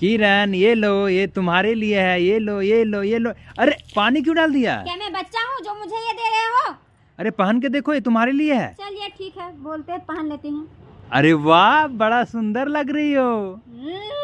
किरण ये लो ये तुम्हारे लिए है ये लो ये लो ये लो अरे पानी क्यों डाल दिया क्या मैं बच्चा हूँ जो मुझे ये दे रहे हो अरे पहन के देखो ये तुम्हारे लिए है चलिए ठीक है बोलते पहन लेती हूँ अरे वाह बड़ा सुंदर लग रही हो हम्म।